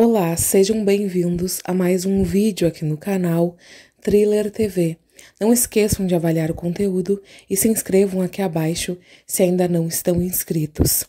Olá, sejam bem-vindos a mais um vídeo aqui no canal Thriller TV. Não esqueçam de avaliar o conteúdo e se inscrevam aqui abaixo se ainda não estão inscritos.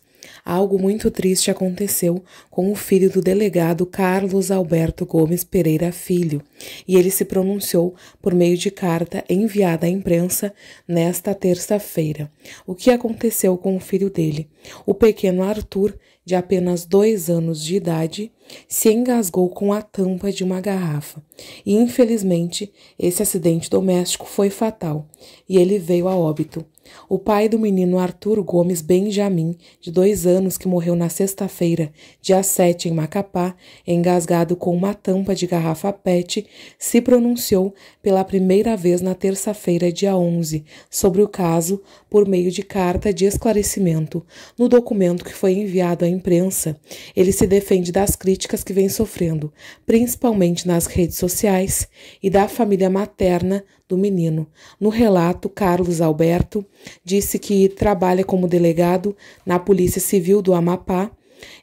Algo muito triste aconteceu com o filho do delegado Carlos Alberto Gomes Pereira Filho, e ele se pronunciou por meio de carta enviada à imprensa nesta terça-feira. O que aconteceu com o filho dele? O pequeno Arthur, de apenas dois anos de idade, se engasgou com a tampa de uma garrafa, e infelizmente esse acidente doméstico foi fatal e ele veio a óbito. O pai do menino Arthur Gomes Benjamin, de dois anos, que morreu na sexta-feira, dia 7, em Macapá, engasgado com uma tampa de garrafa PET, se pronunciou pela primeira vez na terça-feira, dia 11, sobre o caso por meio de carta de esclarecimento. No documento que foi enviado à imprensa, ele se defende das críticas que vem sofrendo, principalmente nas redes sociais, e da família materna do menino. No relato, Carlos Alberto Disse que trabalha como delegado na Polícia Civil do Amapá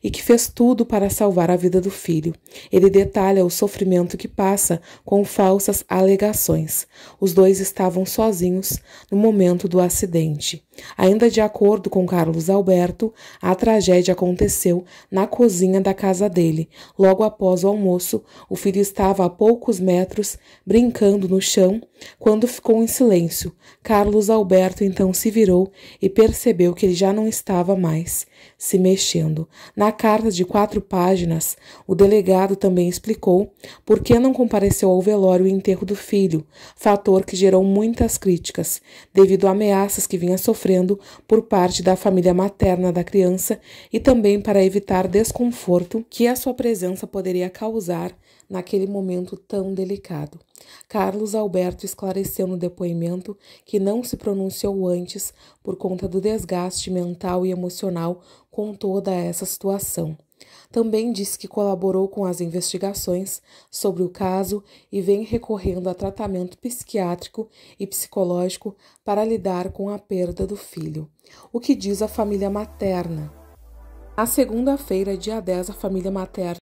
e que fez tudo para salvar a vida do filho. Ele detalha o sofrimento que passa com falsas alegações. Os dois estavam sozinhos no momento do acidente. Ainda de acordo com Carlos Alberto, a tragédia aconteceu na cozinha da casa dele. Logo após o almoço, o filho estava a poucos metros brincando no chão quando ficou em silêncio, Carlos Alberto então se virou e percebeu que ele já não estava mais se mexendo. Na carta de quatro páginas, o delegado também explicou por que não compareceu ao velório e enterro do filho, fator que gerou muitas críticas, devido a ameaças que vinha sofrendo por parte da família materna da criança e também para evitar desconforto que a sua presença poderia causar naquele momento tão delicado. Carlos Alberto esclareceu no depoimento que não se pronunciou antes por conta do desgaste mental e emocional com toda essa situação. Também disse que colaborou com as investigações sobre o caso e vem recorrendo a tratamento psiquiátrico e psicológico para lidar com a perda do filho, o que diz a família materna. Na segunda-feira, dia 10, a família materna